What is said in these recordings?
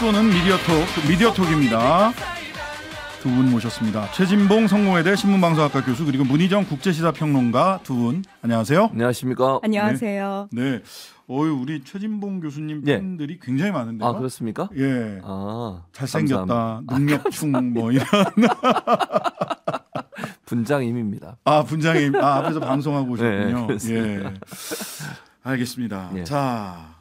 쏘는 미디어톡 미디어톡입니다. 두 분 모셨습니다. 최진봉 성공회대 신문방송학과 교수 그리고 문희정 국제시사평론가 두 분 안녕하세요. 안녕하십니까? 안녕하세요. 네. 네. 어유 우리 최진봉 교수님 예. 팬들이 예. 굉장히 많은데요. 아 그렇습니까? 예. 아, 잘생겼다 능력충 아, 뭐 이런. 분장임입니다. 아 분장임. 아 앞에서 방송하고 네, 오셨군요. 네, 예. 알겠습니다. 예. 자.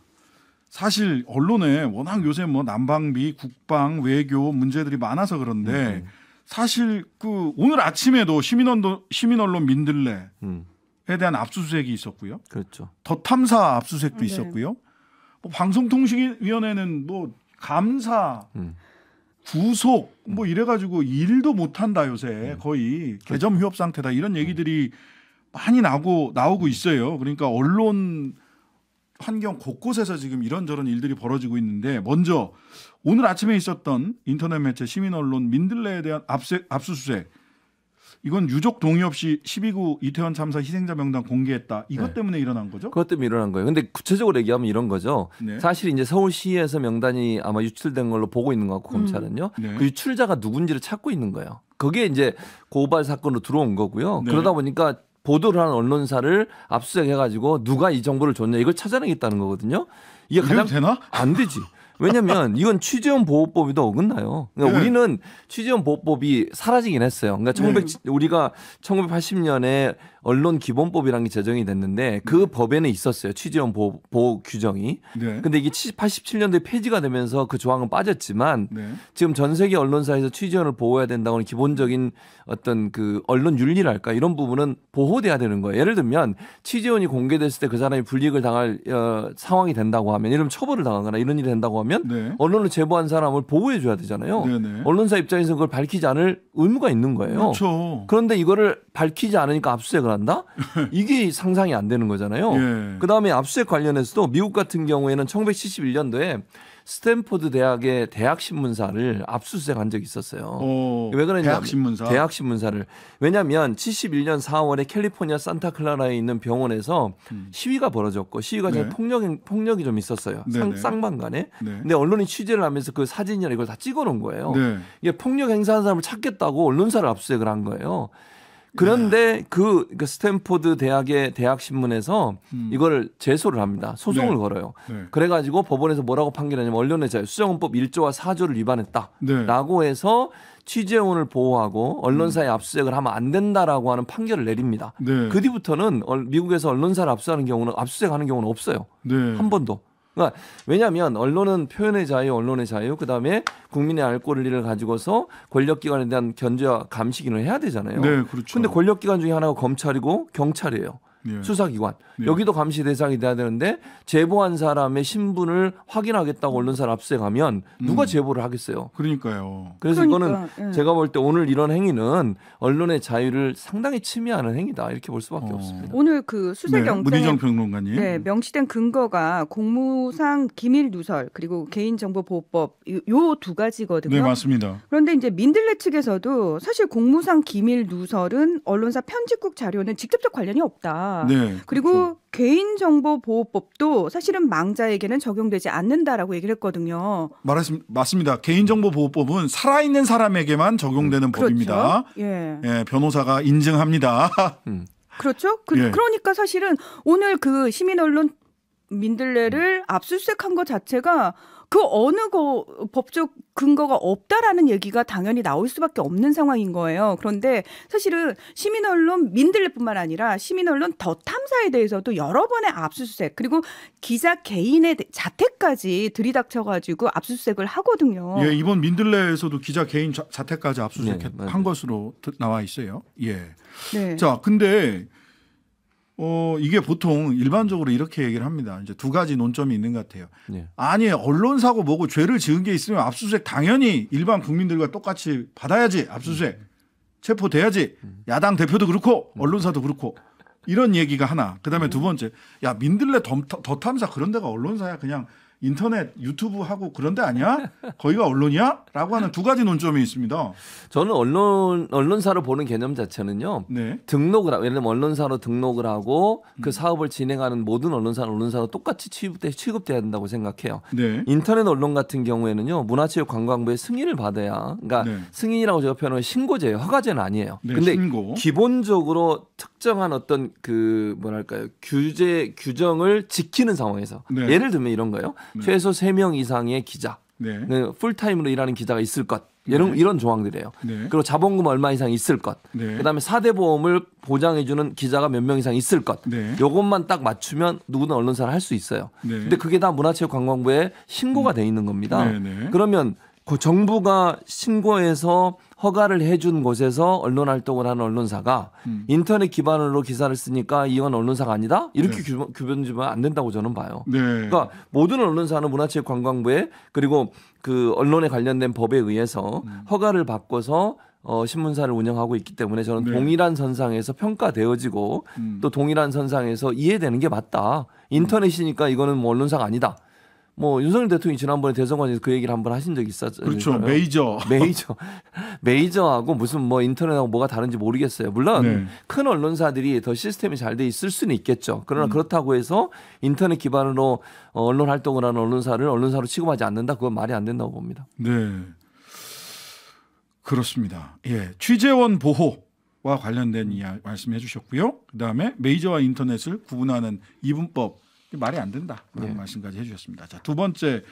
사실 언론에 워낙 요새 뭐 난방비, 국방, 외교 문제들이 많아서 그런데 음, 음. 사실 그 오늘 아침에도 시민언론 시민언론 민들레에 음. 대한 압수수색이 있었고요. 그렇죠. 더 탐사 압수수색도 네. 있었고요. 뭐 방송통신위원회는 뭐 감사, 음. 구속 뭐 이래가지고 일도 못한다 요새 음. 거의 그렇죠. 개점 휴업 상태다 이런 얘기들이 많이 나고 나오고 있어요. 그러니까 언론 환경 곳곳에서 지금 이런저런 일들이 벌어지고 있는데 먼저 오늘 아침에 있었던 인터넷 매체 시민 언론 민들레에 대한 압세, 압수수색 이건 유족 동의 없이 12구 이태원 참사 희생자 명단 공개했다. 이것 네. 때문에 일어난 거죠? 그것 때문에 일어난 거예요. 근데 구체적으로 얘기하면 이런 거죠. 네. 사실 이제 서울시에서 명단이 아마 유출된 걸로 보고 있는 것 같고 음. 검찰은요. 네. 그 유출자가 누군지를 찾고 있는 거예요. 그게 이제 고발 사건으로 들어온 거고요. 네. 그러다 보니까 보도를 하는 언론사를 압수수색해가지고 누가 이 정보를 줬냐 이걸 찾아내겠다는 거거든요. 이게 가장 되나? 안 되지. 왜냐면 이건 취재원 보호법에도 어긋나요. 그러니까 네. 우리는 취재원 보호법이 사라지긴 했어요. 그러니까 1900, 네. 우리가 1980년에 언론 기본법이라는 게 제정이 됐는데 그 네. 법에는 있었어요. 취재원 보호, 보호 규정이. 네. 근데 이게 87년도에 폐지가 되면서 그 조항은 빠졌지만 네. 지금 전 세계 언론사에서 취재원을 보호해야 된다고는 기본적인 어떤 그 언론 윤리랄까 이런 부분은 보호돼야 되는 거예요. 예를 들면 취재원이 공개됐을 때 그 사람이 불이익을 당할 어, 상황이 된다고 하면 이를면 처벌을 당하거나 이런 일이 된다고 하면 네. 언론을 제보한 사람을 보호해 줘야 되잖아요. 네, 네. 언론사 입장에서 그걸 밝히지 않을 의무가 있는 거예요. 그렇죠. 그런데 이거를 밝히지 않으니까 압수수색을 압수수색을 한다? 이게 상상이 안 되는 거잖아요. 예. 그다음에 압수수색 관련해서도 미국 같은 경우에는 1971년도에 스탠포드 대학의 대학 신문사를 압수수색한 적이 있었어요. 오, 왜 그러냐면 대학 신문사 대학 신문사를 왜냐하면 71년 4월에 캘리포니아 산타클라라에 있는 병원에서 음. 시위가 벌어졌고 시위가 네. 폭력 폭력이 좀 있었어요. 네, 네 쌍방간에. 네. 근데 언론이 취재를 하면서 그 사진이나 이걸 다 찍어놓은 거예요. 네. 이게 폭력 행사한 사람을 찾겠다고 언론사를 압수수색을 한 거예요. 그런데 그 그러니까 스탠포드 대학의 대학 신문에서 음. 이걸 제소를 합니다. 소송을 네. 걸어요. 네. 그래가지고 법원에서 뭐라고 판결하냐면 언론의 자유 수정헌법 1조와 4조를 위반했다라고 네. 해서 취재원을 보호하고 언론사의 음. 압수색을 하면 안 된다라고 하는 판결을 내립니다. 네. 그 뒤부터는 미국에서 언론사를 압수하는 경우는 압수색하는 경우는 없어요. 네. 한 번도. 그러니까 왜냐하면 언론은 표현의 자유, 언론의 자유, 그 다음에 국민의 알 권리를 가지고서 권력기관에 대한 견제와 감시기능을 해야 되잖아요. 네, 그렇죠. 근데 권력기관 중에 하나가 검찰이고 경찰이에요. 예. 수사기관 예. 여기도 감시 대상이 돼야 되는데 제보한 사람의 신분을 확인하겠다고 언론사를 압수해가면 누가 음. 제보를 하겠어요? 그러니까요. 그래서 그러니까, 이거는 예. 제가 볼 때 오늘 이런 행위는 언론의 자유를 상당히 침해하는 행위다 이렇게 볼 수밖에 어. 없습니다. 오늘 그 수사경찰 네, 문희정 평론가님 네, 명시된 근거가 공무상 기밀 누설 그리고 개인정보보호법 요 두 가지거든요. 네 맞습니다. 그런데 이제 민들레 측에서도 사실 공무상 기밀 누설은 언론사 편집국 자료는 직접적 관련이 없다. 네, 그리고 그렇죠. 개인정보보호법도 사실은 망자에게는 적용되지 않는다라고 얘기를 했거든요. 말하신, 맞습니다. 개인정보보호법은 살아있는 사람에게만 적용되는 음, 법입니다. 그렇죠. 예. 예. 변호사가 인증합니다. 음. 그렇죠. 그, 예. 그러니까 사실은 오늘 그 시민 언론 민들레를 압수수색한 것 자체가 그 어느 거 법적 근거가 없다라는 얘기가 당연히 나올 수밖에 없는 상황인 거예요. 그런데 사실은 시민 언론 민들레뿐만 아니라 시민 언론 더 탐사에 대해서도 여러 번의 압수수색 그리고 기자 개인의 자택까지 들이닥쳐가지고 압수수색을 하거든요. 예, 이번 민들레에서도 기자 개인 자, 택까지 압수수색한 네, 것으로 나와 있어요. 예. 네. 자, 근데 어, 이게 보통 일반적으로 이렇게 얘기를 합니다. 이제 두 가지 논점이 있는 것 같아요. 예. 아니, 언론사고 뭐고 죄를 지은 게 있으면 압수수색 당연히 일반 국민들과 똑같이 받아야지. 압수수색. 음. 체포돼야지. 야당 대표도 그렇고, 언론사도 그렇고. 이런 얘기가 하나. 그 다음에 두 번째. 야, 민들레 더, 더 탐사 그런 데가 언론사야. 그냥 인터넷 유튜브하고 그런 데 아니야? 거기가 언론이야? 라고 하는 두 가지 논점이 있습니다. 저는 언론 언론사로 보는 개념 자체는요. 네. 등록을 하고 예를 들면 언론사로 등록을 하고 그 음. 사업을 진행하는 모든 언론사는 언론사로 똑같이 취급돼 취급돼야 된다고 생각해요. 네. 인터넷 언론 같은 경우에는요. 문화체육관광부의 승인을 받아야 그러니까 네. 승인이라고 제가 표현하는 신고제예요. 허가제는 아니에요. 네, 근데 신고. 기본적으로 특정한 어떤 그 뭐랄까요? 규제 규정을 지키는 상황에서 네. 예를 들면 이런 거예요. 네. 최소 3명 이상의 기자, 네. 풀타임으로 네, 일하는 기자가 있을 것. 네. 이런, 이런 조항들이에요. 네. 그리고 자본금 얼마 이상 있을 것. 그 다음에 사대 보험을 보장해주는 기자가 몇 명 이상 있을 것. 요것만 딱 맞추면 누구든 언론사를 할 수 있어요. 근데 그게 다 문화체육관광부에 신고가 음. 돼 있는 겁니다. 그러면 그 정부가 신고해서 허가를 해준 곳에서 언론 활동을 하는 언론사가 음. 인터넷 기반으로 기사를 쓰니까 이건 언론사가 아니다 이렇게 네. 규변지면 안 된다고 저는 봐요. 네. 그러니까 모든 언론사는 문화체육관광부에 그리고 그 언론에 관련된 법에 의해서 음. 허가를 바꿔서 어, 신문사를 운영하고 있기 때문에 저는 네. 동일한 선상에서 평가되어지고 음. 또 동일한 선상에서 이해되는 게 맞다. 인터넷이니까 이거는 뭐 언론사가 아니다. 뭐 윤석열 대통령이 지난번에 대선관에서 그 얘기를 한번 하신 적이 있었죠. 그렇죠. 요 메이저. 메이저. 메이저하고 무슨 뭐 인터넷하고 뭐가 다른지 모르겠어요. 물론 네. 큰 언론사들이 더 시스템이 잘 돼 있을 수는 있겠죠. 그러나 음. 그렇다고 해서 인터넷 기반으로 어, 언론 활동을 하는 언론사를 언론사로 취급하지 않는다. 그건 말이 안 된다고 봅니다. 네. 그렇습니다. 예. 취재원 보호. 와 관련된 이야 말씀해 주셨고요. 그다음에 메이저와 인터넷을 구분하는 이분법 말이 안 된다. 라는 네. 말씀까지 해주셨습니다. 자, 두 번째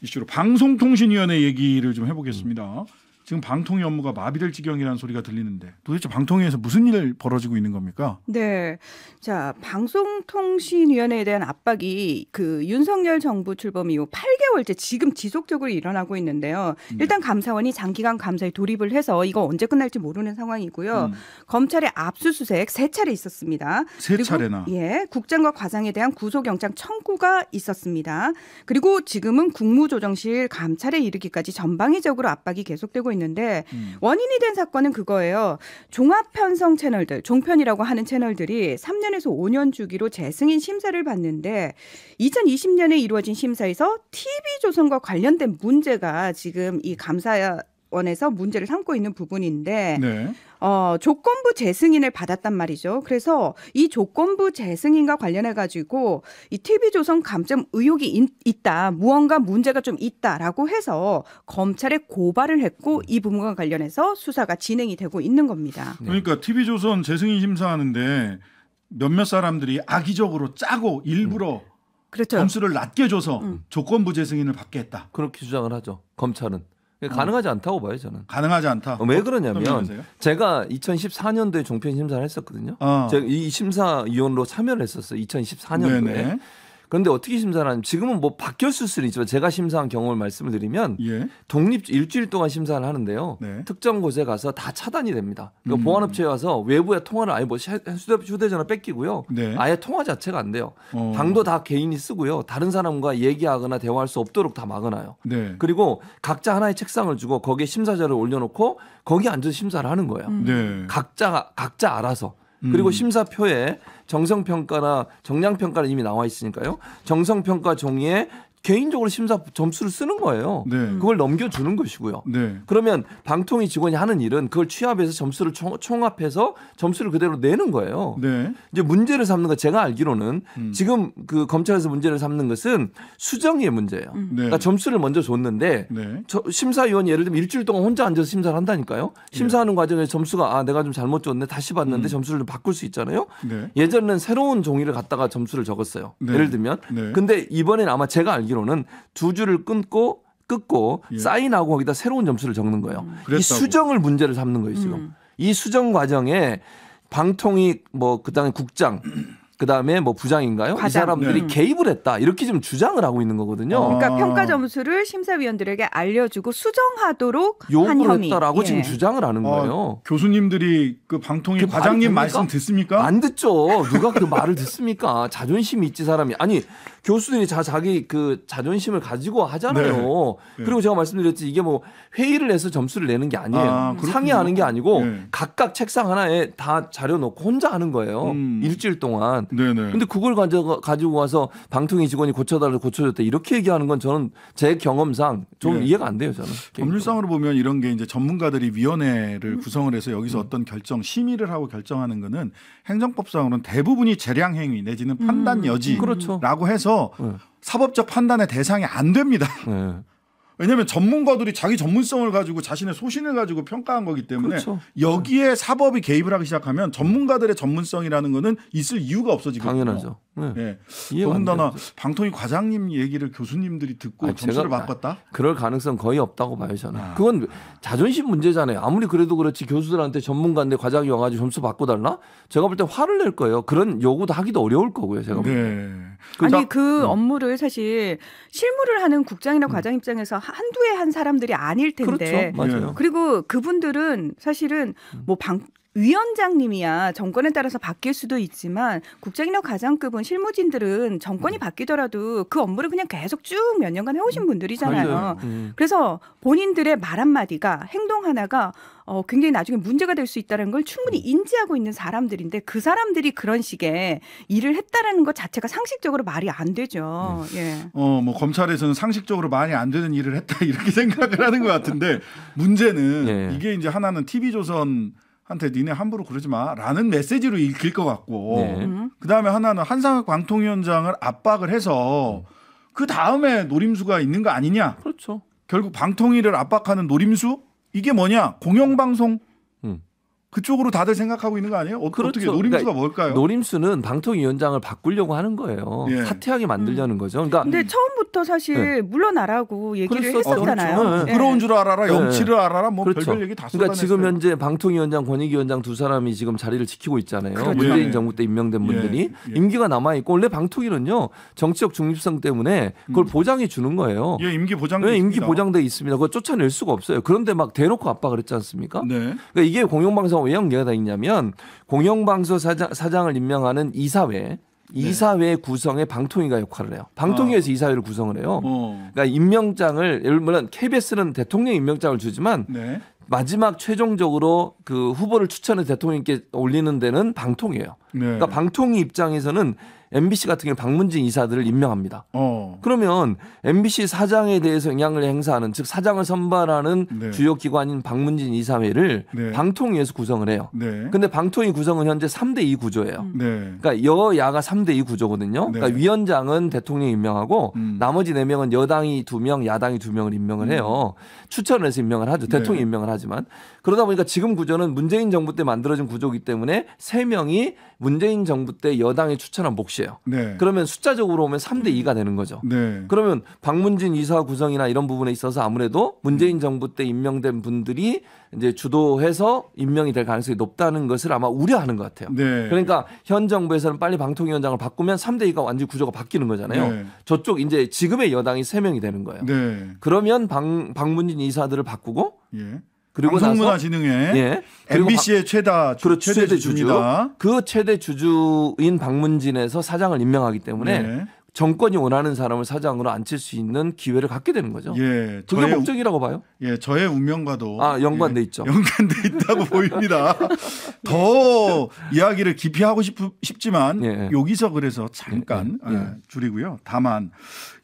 이슈로 방송통신위원회 얘기를 좀 해보겠습니다. 음. 지금 방통위 업무가 마비될 지경이라는 소리가 들리는데 도대체 방통위에서 무슨 일을 벌어지고 있는 겁니까? 네. 자, 방송통신위원회에 대한 압박이 그 윤석열 정부 출범 이후 8개월째 지금 지속적으로 일어나고 있는데요. 음. 일단 감사원이 장기간 감사에 돌입을 해서 이거 언제 끝날지 모르는 상황이고요. 음. 검찰의 압수수색 세 차례 있었습니다. 세 차례나. 예. 국장과 과장에 대한 구속영장 청구가 있었습니다. 그리고 지금은 국무조정실 감찰에 이르기까지 전방위적으로 압박이 계속되고 있는 있는데 음. 원인이 된 사건은 그거예요. 종합 편성 채널들, 종편이라고 하는 채널들이 3년에서 5년 주기로 재승인 심사를 받는데 2020년에 이루어진 심사에서 TV 조선과 관련된 문제가 지금 이 감사 원에서 문제를 삼고 있는 부분인데 네. 어, 조건부 재승인을 받았단 말이죠. 그래서 이 조건부 재승인과 관련해 가지고 이 TV조선 감점 의혹이 인, 있다, 무언가 문제가 좀 있다라고 해서 검찰에 고발을 했고 이 부분과 관련해서 수사가 진행이 되고 있는 겁니다. 네. 그러니까 TV조선 재승인 심사하는데 몇몇 사람들이 악의적으로 짜고 일부러 음. 그렇죠. 점수를 낮게 줘서 음. 조건부 재승인을 받게 했다. 그렇게 주장을 하죠. 검찰은. 그러니까 음. 가능하지 않다고 봐요 저는. 가능하지 않다. 어, 왜 어, 그러냐면 제가 2014년도에 종편 심사를 했었거든요. 어. 제가 이 심사위원으로 참여를 했었어요. 2014년도에. 네네. 그런데 어떻게 심사를 하냐면 지금은 뭐 바뀌었을 수는 있지만 제가 심사한 경험을 말씀을 드리면 예. 독립 일주일 동안 심사를 하는데요. 네. 특정 곳에 가서 다 차단이 됩니다. 그러니까 음. 보안업체에 와서 외부에 통화를 아예 뭐 휴대전화 뺏기고요. 네. 아예 통화 자체가 안 돼요. 어. 방도 다 개인이 쓰고요. 다른 사람과 얘기하거나 대화할 수 없도록 다 막아놔요. 네. 그리고 각자 하나의 책상을 주고 거기에 심사자를 올려놓고 거기 앉아서 심사를 하는 거예요. 음. 네. 각자 각자 알아서 음. 그리고 음. 심사표에 정성평가나 정량평가는 이미 나와 있으니까요. 정성평가 종이에 개인적으로 심사 점수를 쓰는 거예요. 네. 그걸 넘겨주는 것이고요. 네. 그러면 방통위 직원이 하는 일은 그걸 취합해서 점수를 총, 합해서 점수를 그대로 내는 거예요. 네. 이제 문제를 삼는 거 제가 알기로는 음. 지금 그 검찰에서 문제를 삼는 것은 수정의 문제예요. 음. 네. 그러니까 점수를 먼저 줬는데 네. 심사위원이 예를 들면 일주일 동안 혼자 앉아서 심사를 한다니까요. 네. 심사하는 과정에서 점수가 아 내가 좀 잘못 줬네 다시 봤는데 음. 점수를 바꿀 수 있잖아요. 예전에는 새로운 종이를 갖다가 점수를 적었어요. 예를 들면 근데 이번에는 아마 제가 알기 로는 알기로는 두 줄을 끊고 끊고 예. 사인하고 거기다 새로운 점수를 적는 거예요. 음. 이 수정을 문제를 삼는 거예요 지금. 음. 이 수정 과정에 방통위 뭐 그다음에 국장 그다음에 뭐 부장인가요? 과장. 이 사람들이 네. 개입을 했다 이렇게 지금 주장을 하고 있는 거거든요. 아. 그러니까 아. 평가 점수를 심사위원들에게 알려주고 수정하도록 한 혐의. 했다라고 예. 지금 주장을 하는 아, 거예요. 교수님들이 그 방통위 과장님 말씀 듣습니까? 안 듣죠. 누가 그 말을 듣습니까? 자존심 있지 사람이 아니 교수들이 다 자기 그 자존심을 가지고 하잖아요. 네. 네. 그리고 제가 말씀드렸지 이게 뭐 회의를 해서 점수를 내는 게 아니에요. 아, 상의하는 게 아니고 네. 각각 책상 하나에 다 자료 놓고 혼자 하는 거예요. 음. 일주일 동안. 네네. 네. 근데 그걸 가져 가지고 와서 방통위 직원이 고쳐달라고 고쳐줬다 이렇게 얘기하는 건 저는 제 경험상 좀 이해가 안 돼요. 저는 법률상으로 보면 이런 게 이제 전문가들이 위원회를 음. 구성을 해서 여기서 음. 어떤 결정 심의를 하고 결정하는 거는 행정법상으로는 대부분이 재량 행위 내지는 판단 음. 여지라고 그렇죠. 해서 대해서 네. 사법적 판단의 대상이 안 됩니다. 네. 왜냐하면 전문가들이 자기 전문성을 가지고 자신의 소신을 가지고 평가한 거기 때문에 그렇죠. 여기에 사법이 개입을 하기 시작하면 전문가들의 전문성이라는 거는 있을 이유가 없어지거든요. 당연하죠. 네. 예. 더군다나 방통위 과장님 얘기를 교수님들이 듣고 아, 점수를 바꿨다? 그럴 가능성 거의 없다고 봐요 저는. 아. 그건 자존심 문제잖아요. 아무리 그래도 그렇지 교수들한테 전문가인데 과장이 와가지고 점수 바꿔달라? 제가 볼 때 화를 낼 거예요. 그런 요구도 하기도 어려울 거고요. 제가 볼 때. 네. 그 아니 그 음. 업무를 사실 실무를 하는 국장이나 음. 과장 입장에서 한두해 한 사람들이 아닐 텐데. 그렇죠. 맞아요. 네. 그리고 그분들은 사실은 음. 뭐 방, 위원장님이야 정권에 따라서 바뀔 수도 있지만 국장이나 과장급은 실무진들은 정권이 음. 바뀌더라도 그 업무를 그냥 계속 쭉 몇 년간 해오신 음. 분들이잖아요. 그렇죠. 음. 그래서 본인들의 말 한마디가 행동 하나가 어, 굉장히 나중에 문제가 될 수 있다는 걸 충분히 인지하고 있는 사람들인데 그 사람들이 그런 식의 일을 했다라는 것 자체가 상식적으로 말이 안 되죠. 예. 어, 뭐 검찰에서는 상식적으로 말이 안 되는 일을 했다 이렇게 생각을 하는 것 같은데 문제는 예. 이게 이제 하나는 TV조선 한테 니네 함부로 그러지 마라는 메시지로 읽힐 것 같고 네. 그다음에 하나는 한상혁 방통위원장을 압박을 해서 그 다음에 노림수가 있는 거 아니냐 그렇죠 결국 방통위를 압박하는 노림수 이게 뭐냐 공영방송 그쪽으로 다들 생각하고 있는 거 아니에요? 어, 그렇죠. 떻게 그러니까 노림수가 그러니까 뭘까요? 노림수는 방통위원장을 바꾸려고 하는 거예요. 예. 사퇴하게 만들려는 음. 거죠. 그러니까 근데 처음부터 사실 네. 물러나라고 얘기를 그랬었, 했었잖아요. 예. 어, 그렇죠. 네. 그런 줄 알아라, 예. 염치를 네. 알아라, 뭐 그렇죠. 별별 얘기 다 그러니까 지금 현재 방통위원장, 권익위원장 두 사람이 지금 자리를 지키고 있잖아요. 그렇죠. 문재인 정부 때 임명된 분들이 예. 임기가 남아 있고 원래 방통위는요 정치적 중립성 때문에 음. 그걸 음. 보장해 주는 거예요. 예, 임기 보장. 왜 임기 보장돼 있습니다. 그걸 쫓아낼 수가 없어요. 그런데 막 대놓고 압박을 했지 않습니까? 네. 그러니까 이게 공영방송 여기서 왜 연계가 있냐면 공영방송 사장, 사장을 임명하는 이사회 네. 이사회 네. 구성의 방통위가 역할을 해요. 방통위에서 어. 이사회를 구성을 해요. 어. 그러니까 임명장을 예를 물론 KBS는 대통령 임명장을 주지만 네. 마지막 최종적으로 그 후보를 추천해 대통령께 올리는 데는 방통이에요. 네. 그러니까 방통위 입장에서는 MBC 같은 경우 방문진 이사들을 임명합니다. 어. 그러면 MBC 사장에 대해서 영향을 행사하는 즉 사장을 선발하는 네. 주요 기관인 박문진 이사회를 네. 방통위에서 구성을 해요. 네. 근데 방통위 구성은 현재 3대 2 구조예요. 음. 네. 그러니까 여야가 3대 2 구조거든요. 네. 그러니까 위원장은 대통령이 임명하고 음. 나머지 4명은 여당이 2명, 야당이 2명을 임명을 음. 해요. 음. 추천 해서 임명을 하죠. 대통령이 임명을 하지만 그러다 보니까 지금 구조는 문재인 정부 때 만들어진 구조이기 때문에 3명이 문재인 정부 때 여당이 추천한 몫이에요. 네. 그러면 숫자적으로 보면 3대 2가 되는 거죠. 네. 그러면 박문진 이사 구성이나 이런 부분에 있어서 아무래도 문재인 음. 정부 때 임명된 분들이 이제 주도해서 임명이 될 가능성이 높다는 것을 아마 우려하는 것 같아요. 네. 그러니까 현 정부에서는 빨리 방통위원장을 바꾸면 3대 2가 완전히 구조가 바뀌는 거잖아요. 네. 저쪽 이제 지금의 여당이 3명이 되는 거예요. 네. 그러면 방, 박문진 이사들을 바꾸고 예. 그리고 방송문화진흥회 예. MBC의 최다 주, 그렇죠. 최대, 최대 주주입니다. 그 최대 주주인 박문진에서 사장을 임명하기 때문에 예. 정권이 원하는 사람을 사장으로 앉힐 수 있는 기회를 갖게 되는 거죠. 예, 그게 목적이라고 봐요. 예, 저의 운명과도 아 연관돼 예, 있죠. 연관돼 있다고 보입니다. 예. 더 이야기를 깊이 하고 싶, 지만 예, 여기서 그래서 잠깐 예. 예. 아, 줄이고요. 다만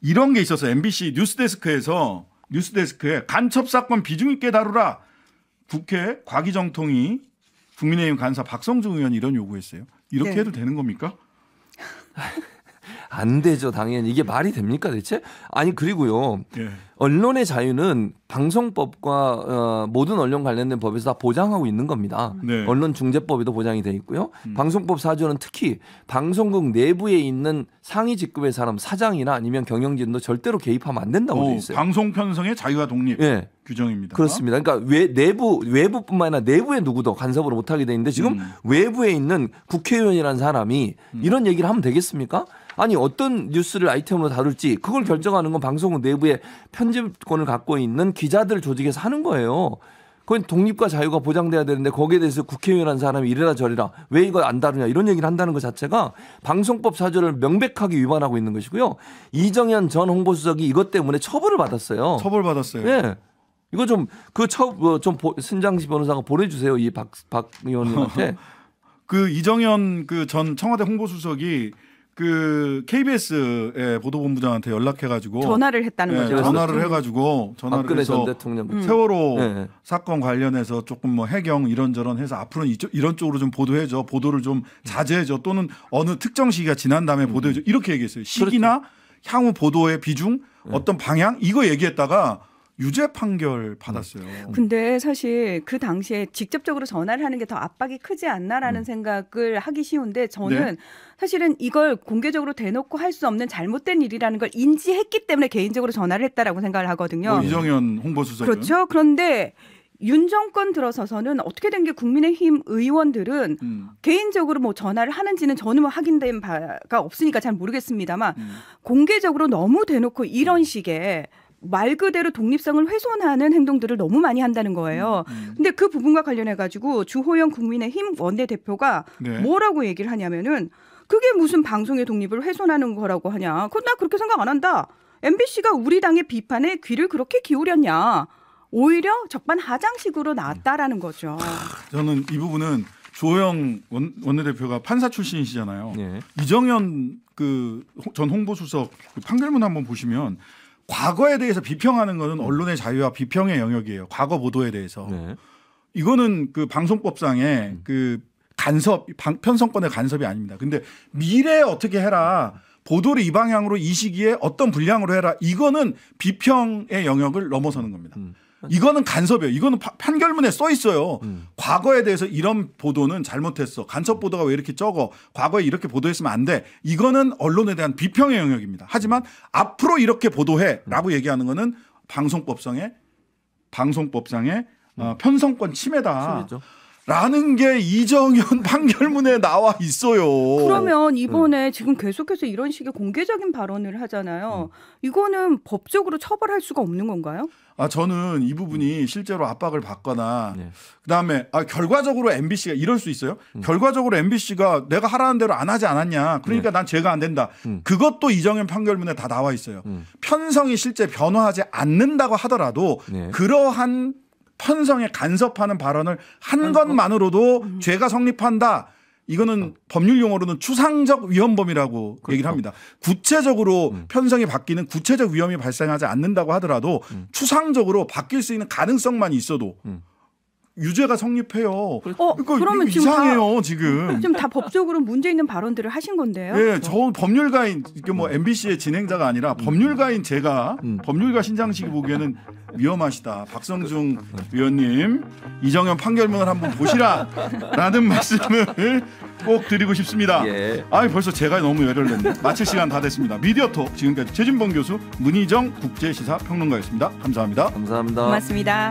이런 게 있어서 MBC 뉴스데스크에서 뉴스데스크에 간첩 사건 비중 있게 다루라 국회 과기정통이 국민의힘 간사 박성중 의원 이런 이 요구했어요. 이렇게 네. 해도 되는 겁니까? 안 되죠, 당연히. 이게 말이 됩니까, 대체? 아니, 그리고요. 예. 언론의 자유는 방송법과 어, 모든 언론 관련된 법에서 다 보장하고 있는 겁니다. 네. 언론 중재법에도 보장이 돼 있고요. 음. 방송법 사조는 특히 방송국 내부에 있는 상위 직급의 사람 사장이나 아니면 경영진도 절대로 개입하면 안 된다고 돼 있어요. 방송 편성의 자유와 독립. 예. 규정입니다. 그렇습니다. 그러니까 외, 내부 외부뿐만 아니라 내부에 누구도 간섭을 못 하게 돼 있는데 지금 음. 외부에 있는 국회의원이라는 사람이 음. 이런 얘기를 하면 되겠습니까? 아니 어떤 뉴스를 아이템으로 다룰지 그걸 결정하는 건 방송국 내부의 편집권을 갖고 있는 기자들 조직에서 하는 거예요. 그건 독립과 자유가 보장돼야 되는데 거기에 대해서 국회의원한 사람이 이래라 저래라 왜 이걸 안 다루냐 이런 얘기를 한다는 것 자체가 방송법 사조를 명백하게 위반하고 있는 것이고요. 이정현 전 홍보수석이 이것 때문에 처벌을 받았어요. 처벌받았어요. 예. 이거 좀 그 처좀 어, 신장시 변호사가 보내주세요 이 박박 의원님한테. 그 이정현 그 전 청와대 홍보수석이 그 KBS의 보도본부장한테 연락해가지고 전화를 했다는 예, 거죠. 전화를 해가지고 전화를 해서 음. 세월호 네. 사건 관련해서 조금 뭐 해경 이런저런 해서 앞으로는 이쪽 이런 쪽으로 좀 보도해줘, 보도를 좀 자제해줘 또는 어느 특정 시기가 지난 다음에 음. 보도해줘 이렇게 얘기했어요. 시기나 그렇죠. 향후 보도의 비중, 예. 어떤 방향 이거 얘기했다가 유죄 판결 받았어요. 음. 근데 사실 그 당시에 직접적으로 전화를 하는 게 더 압박이 크지 않나라는 음. 생각을 하기 쉬운데 저는 네. 사실은 이걸 공개적으로 대놓고 할 수 없는 잘못된 일이라는 걸 인지했기 때문에 개인적으로 전화를 했다라고 생각을 하거든요. 뭐 이정현 홍보수석 그렇죠. 그런데 윤 정권 들어서서는 어떻게 된 게 국민의힘 의원들은 음. 개인적으로 뭐 전화를 하는지는 저는 뭐 확인된 바가 없으니까 잘 모르겠습니다만 음. 공개적으로 너무 대놓고 이런 음. 식의 말 그대로 독립성을 훼손하는 행동들을 너무 많이 한다는 거예요. 음, 음. 근데 그 부분과 관련해 가지고 주호영 국민의힘 원내대표가 네. 뭐라고 얘기를 하냐면은 그게 무슨 방송의 독립을 훼손하는 거라고 하냐. 그나 그렇게 생각 안 한다. MBC가 우리 당의 비판에 귀를 그렇게 기울였냐. 오히려 적반하장식으로 나왔다라는 거죠. 아, 저는 이 부분은 조영 원, 내대표가 판사 출신이시잖아요. 예. 이정현 그 전 홍보수석 그 판결문 한번 보시면 과거에 대해서 비평하는 것은 언론의 자유와 비평의 영역이에요. 과거 보도에 대해서. 네. 이거는 그 방송법상의 음. 그 간섭, 방, 편성권의 간섭이 아닙니다. 근데 미래에 어떻게 해라. 보도를 이 방향으로 이 시기에 어떤 분량으로 해라. 이거는 비평의 영역을 넘어서는 겁니다. 음. 이거는 간섭이에요. 이거는 파, 판결문에 써 있어요. 음. 과거에 대해서 이런 보도는 잘못했어. 간섭 보도가 왜 이렇게 적어? 과거에 이렇게 보도했으면 안 돼. 이거는 언론에 대한 비평의 영역입니다. 하지만 앞으로 이렇게 보도해라고 얘기하는 거는 방송법상의 방송법상의 어, 음. 편성권 침해다. 침해죠. 라는 게 이정현 판결문에 나와 있어요. 그러면 이번에 음. 지금 계속해서 이런 식의 공개적인 발언을 하잖아요. 음. 이거는 법적으로 처벌할 수가 없는 건가요? 아 저는 이 부분이 실제로 압박을 받거나 네. 그다음에 아 결과적으로 MBC가 이럴 수 있어요. 음. 결과적으로 MBC가 내가 하라는 대로 안 하지 않았냐. 그러니까 네. 난 죄가 안 된다. 음. 그것도 이정현 판결문에 다 나와 있어요. 음. 편성이 실제 변화하지 않는다고 하더라도 네. 그러한 편성에 간섭하는 발언을 한 것만으로도 음. 죄가 성립한다. 이거는 음. 법률 용어로는 추상적 위험범이라고 그렇죠. 얘기를 합니다. 구체적으로 음. 편성이 바뀌는 구체적 위험이 발생하지 않는다고 하더라도 음. 추상적으로 바뀔 수 있는 가능성만 있어도 음. 유죄가 성립해요. 그렇죠. 어, 그러니까 그러면 지금 이상해요 다, 지금. 지금 다 법적으로 문제 있는 발언들을 하신 건데요. 예, 네, 저 법률가인 이게 뭐 MBC의 진행자가 아니라 음. 법률가인 제가 음. 법률가 신장식 보기에는 위험하시다. 박성중 위원님 이정현 판결문을 한번 보시라라는 말씀을 꼭 드리고 싶습니다. 예. 아, 벌써 제가 너무 열을 냈네. 마칠 시간 다 됐습니다. 미디어톡 지금까지 최진봉 교수 문희정 국제시사 평론가였습니다. 감사합니다. 감사합니다. 고맙습니다.